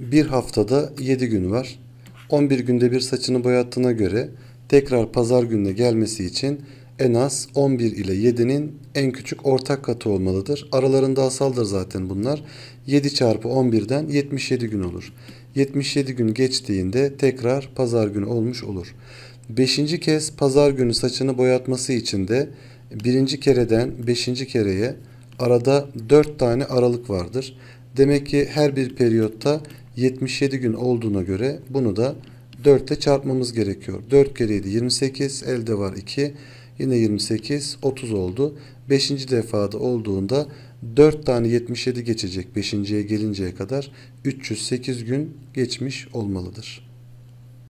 bir haftada 7 gün var. 11 günde bir saçını boyattığına göre tekrar pazar gününe gelmesi için en az 11 ile 7'nin en küçük ortak katı olmalıdır. Aralarında asaldır zaten bunlar. 7 çarpı 11'den 77 gün olur. 77 gün geçtiğinde tekrar pazar günü olmuş olur. Beşinci kez pazar günü saçını boyatması için de birinci kereden beşinci kereye arada dört tane aralık vardır. Demek ki her bir periyotta 77 gün olduğuna göre bunu da 4 çarpmamız gerekiyor. 4 kere 7 28 elde var 2 yine 28 30 oldu. 5. defada olduğunda 4 tane 77 geçecek 5.ye gelinceye kadar 308 gün geçmiş olmalıdır.